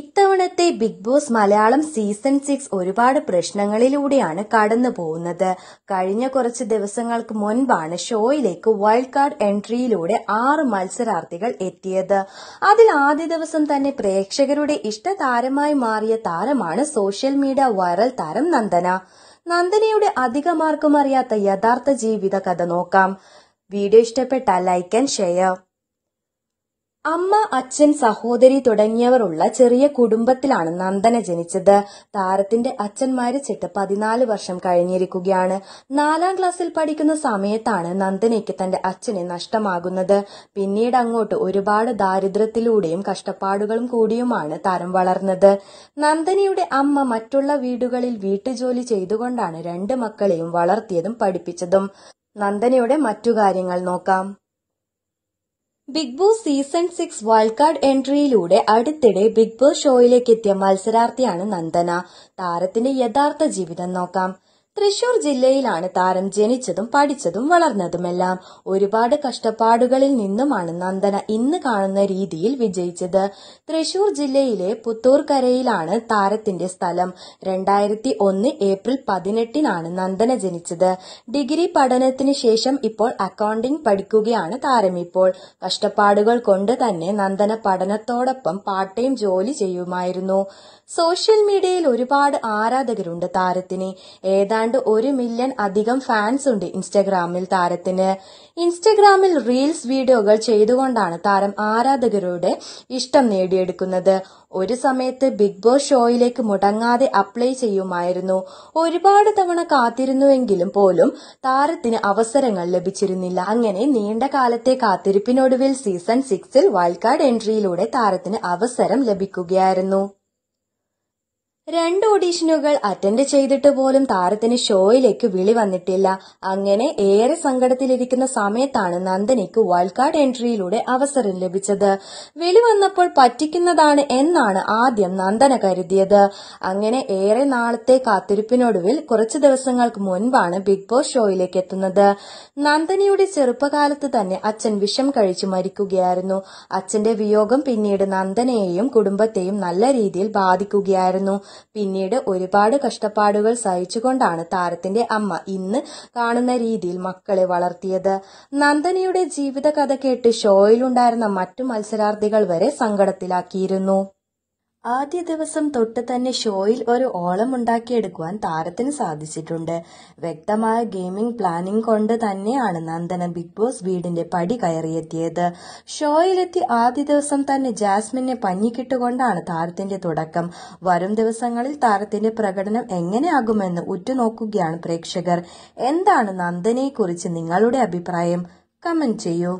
ഇത്തവണത്തെ Bigg Boss Malayalam season six ഒരുപാട് പ്രശ്നങ്ങളിലൂടെയാണ് കടന്നു പോകുന്നത് കഴിഞ്ഞ കുറച്ച് ദിവസങ്ങൾക്ക് മുൻപാണ് ഷോയിലേക്ക് വൈൽഡ് കാർഡ് എൻട്രിയിലൂടെ ആറ് മത്സരാർത്ഥികൾ എത്തിയത് അതിൽ ആദ്യ ദിവസം തന്നെ പ്രേക്ഷകരുടെ ഇഷ്ട താരമായി മാറിയ താരമാണ് സോഷ്യൽ മീഡിയ വൈറൽ താരം നന്ദന നന്ദനയുടെ അധികമാർക്കും അറിയാത്ത യഥാർത്ഥ ജീവിത കഥ നോക്കാം വീഡിയോ ഇഷ്ടപ്പെട്ടാൽ ലൈക്ക് ആൻഡ് ഷെയർ അമ്മ അച്ഛൻ സഹോദരി തുടങ്ങിയവർ ഉള്ള ചെറിയ കുടുംബത്തിലാണ് നന്ദന ജനിച്ചത് താരത്തിന്റെ അച്ഛൻ മരിച്ചിട്ട് പതിനാല് വർഷം കഴിഞ്ഞിരിക്കുകയാണ് നാലാം ക്ലാസ്സിൽ പഠിക്കുന്ന സമയത്താണ് നന്ദനയ്ക്ക് തന്റെ അച്ഛനെ നഷ്ടമാകുന്നത് പിന്നീട് അങ്ങോട്ട് ഒരുപാട് ദാരിദ്ര്യത്തിലൂടെയും കഷ്ടപ്പാടുകളും കൂടിയുമാണ് താരം വളർന്നത് നന്ദനയുടെ അമ്മ മറ്റുള്ള വീടുകളിൽ വീട്ടുജോലി ചെയ്തുകൊണ്ടാണ് രണ്ട് മക്കളെയും വളർത്തിയതും പഠിപ്പിച്ചതും നന്ദനയുടെ മറ്റു കാര്യങ്ങൾ നോക്കാം Bigg Boss season six wild card എൻട്രിയിലൂടെ അടുത്തിടെ ബിഗ് ബോസ് ഷോയിലേക്ക് എത്തിയ മത്സരാർത്ഥിയാണ് നന്ദന താരത്തിന്റെ യഥാർത്ഥ ജീവിതം നോക്കാം തൃശൂർ ജില്ലയിലാണ് താരം ജനിച്ചതും പഠിച്ചതും വളർന്നതുമെല്ലാം ഒരുപാട് കഷ്ടപ്പാടുകളിൽ നിന്നുമാണ് നന്ദന ഇന്ന് കാണുന്ന രീതിയിൽ വിജയിച്ചത് തൃശൂർ ജില്ലയിലെ പുത്തൂർക്കരയിലാണ് താരത്തിന്റെ സ്ഥലം രണ്ടായിരത്തി ഒന്ന് ഏപ്രിൽ പതിനെട്ടിനാണ് നന്ദന ജനിച്ചത് ഡിഗ്രി പഠനത്തിന് ശേഷം ഇപ്പോൾ അക്കൗണ്ടിംഗ് പഠിക്കുകയാണ് താരം ഇപ്പോൾ കഷ്ടപ്പാടുകൾ കൊണ്ട് തന്നെ നന്ദന പഠനത്തോടൊപ്പം പാർട്ട് ടൈം ജോലി ചെയ്യുമായിരുന്നു സോഷ്യൽ മീഡിയയിൽ ഒരുപാട് ആരാധകരുണ്ട് താരത്തിന് ഏതാണ്ട് ഏതാണ്ട് ഒരു മില്യൺ അധികം ഫാൻസ് ഉണ്ട് ഇൻസ്റ്റഗ്രാമിൽ താരത്തിന് ഇൻസ്റ്റഗ്രാമിൽ റീൽസ് വീഡിയോകൾ ചെയ്തുകൊണ്ടാണ് താരം ആരാധകരുടെ ഇഷ്ടം നേടിയെടുക്കുന്നത് ഒരു സമയത്ത് ബിഗ് ബോസ് ഷോയിലേക്ക് മുടങ്ങാതെ അപ്ലൈ ചെയ്യുമായിരുന്നു ഒരുപാട് തവണ കാത്തിരുന്നുവെങ്കിലും പോലും താരത്തിന് അവസരങ്ങൾ ലഭിച്ചിരുന്നില്ല അങ്ങനെ നീണ്ട കാലത്തെ കാത്തിരിപ്പിനൊടുവിൽ സീസൺ സിക്സിൽ വൈൽഡ് കാർഡ് എൻട്രിയിലൂടെ താരത്തിന് അവസരം ലഭിക്കുകയായിരുന്നു രണ്ട് ഓഡീഷനുകൾ അറ്റൻഡ് ചെയ്തിട്ട് പോലും താരത്തിന് ഷോയിലേക്ക് വിളി വന്നിട്ടില്ല അങ്ങനെ ഏറെ സങ്കടത്തിലിരിക്കുന്ന സമയത്താണ് നന്ദനിക്ക് വൈൽഡ് കാർഡ് എൻട്രിയിലൂടെ അവസരം ലഭിച്ചത് വിളി വന്നപ്പോൾ പറ്റിക്കുന്നതാണ് എന്നാണ് ആദ്യം നന്ദന കരുതിയത് അങ്ങനെ ഏറെ നാളത്തെ കാത്തിരിപ്പിനൊടുവിൽ കുറച്ചു ദിവസങ്ങൾക്ക് മുൻപാണ് ബിഗ് ബോസ് ഷോയിലേക്ക് എത്തുന്നത് നന്ദനിയുടെ ചെറുപ്പകാലത്ത് തന്നെ അച്ഛൻ വിഷം കഴിച്ചു മരിക്കുകയായിരുന്നു അച്ഛന്റെ വിയോഗം പിന്നീട് നന്ദനയെയും കുടുംബത്തെയും നല്ല രീതിയിൽ ബാധിക്കുകയായിരുന്നു പിന്നീട് ഒരുപാട് കഷ്ടപ്പാടുകൾ സഹിച്ചുകൊണ്ടാണ് താരത്തിന്റെ അമ്മ ഇന്ന് കാണുന്ന രീതിയിൽ മക്കളെ വളർത്തിയത് നന്ദനയുടെ ജീവിതകഥ കേട്ട് ഷോയിലുണ്ടായിരുന്ന മറ്റു മത്സരാർത്ഥികൾ വരെ സങ്കടത്തിലാക്കിയിരുന്നു ആദ്യ ദിവസം തൊട്ട് തന്നെ ഷോയിൽ ഒരു ഓളം ഉണ്ടാക്കിയെടുക്കുവാൻ താരത്തിന് സാധിച്ചിട്ടുണ്ട് വ്യക്തമായ ഗെയിമിംഗ് പ്ലാനിംഗ് കൊണ്ട് തന്നെയാണ് നന്ദന ബിഗ് ബോസ് വീടിന്റെ പടി കയറിയെത്തിയത് ഷോയിലെത്തി ആദ്യ ദിവസം തന്നെ ജാസ്മിനെ പഞ്ഞിക്കിട്ടുകൊണ്ടാണ് താരത്തിന്റെ തുടക്കം വരും ദിവസങ്ങളിൽ താരത്തിന്റെ പ്രകടനം എങ്ങനെയാകുമെന്ന് ഉറ്റുനോക്കുകയാണ് പ്രേക്ഷകർ എന്താണ് കുറിച്ച് നിങ്ങളുടെ അഭിപ്രായം കമന്റ് ചെയ്യൂ